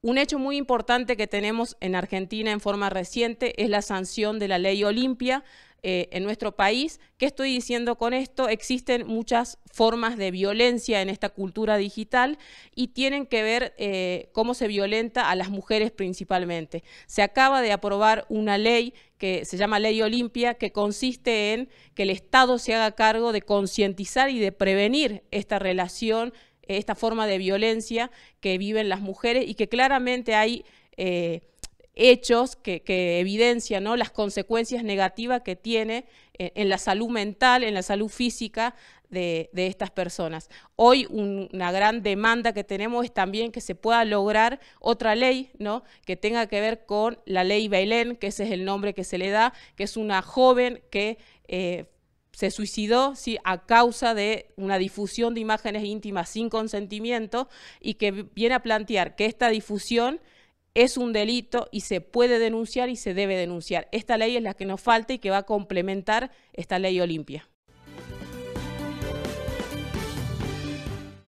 Un hecho muy importante que tenemos en Argentina en forma reciente es la sanción de la ley Olimpia eh, en nuestro país. ¿Qué estoy diciendo con esto? Existen muchas formas de violencia en esta cultura digital y tienen que ver eh, cómo se violenta a las mujeres principalmente. Se acaba de aprobar una ley que se llama Ley Olimpia, que consiste en que el Estado se haga cargo de concientizar y de prevenir esta relación esta forma de violencia que viven las mujeres y que claramente hay eh, hechos que, evidencian las consecuencias negativas que tiene eh, en, la salud mental, en la salud física de, estas personas. Hoy una gran demanda que tenemos es también que se pueda lograr otra ley ¿no? que tenga que ver con la ley Bailén, que ese es el nombre que se le da, que es una joven que... Eh, se suicidó ¿sí? a causa de una difusión de imágenes íntimas sin consentimiento y que viene a plantear que esta difusión es un delito y se puede denunciar y se debe denunciar. Esta ley es la que nos falta y que va a complementar esta ley Olimpia.